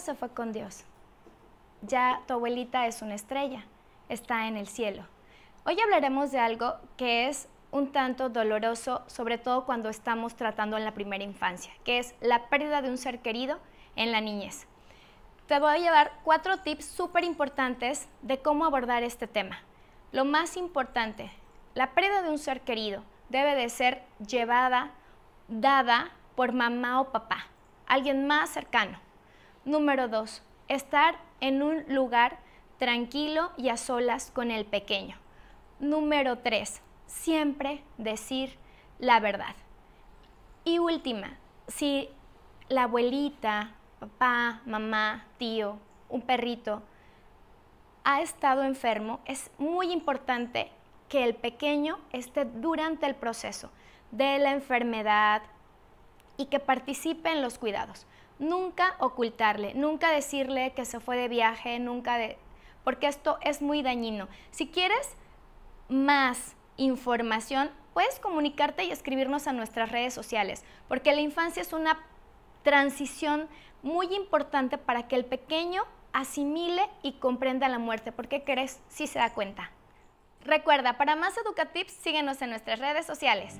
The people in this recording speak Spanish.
se fue con Dios. Ya tu abuelita es una estrella, está en el cielo. Hoy hablaremos de algo que es un tanto doloroso, sobre todo cuando estamos tratando en la primera infancia, que es la pérdida de un ser querido en la niñez. Te voy a llevar cuatro tips súper importantes de cómo abordar este tema. Lo más importante, la pérdida de un ser querido debe de ser llevada, dada por mamá o papá, alguien más cercano. Número dos, Estar en un lugar tranquilo y a solas con el pequeño. Número tres, Siempre decir la verdad. Y última, si la abuelita, papá, mamá, tío, un perrito ha estado enfermo, es muy importante que el pequeño esté durante el proceso de la enfermedad y que participe en los cuidados nunca ocultarle, nunca decirle que se fue de viaje, nunca de... porque esto es muy dañino. Si quieres más información, puedes comunicarte y escribirnos a nuestras redes sociales, porque la infancia es una transición muy importante para que el pequeño asimile y comprenda la muerte, porque crees si se da cuenta. Recuerda, para más Educatips, síguenos en nuestras redes sociales.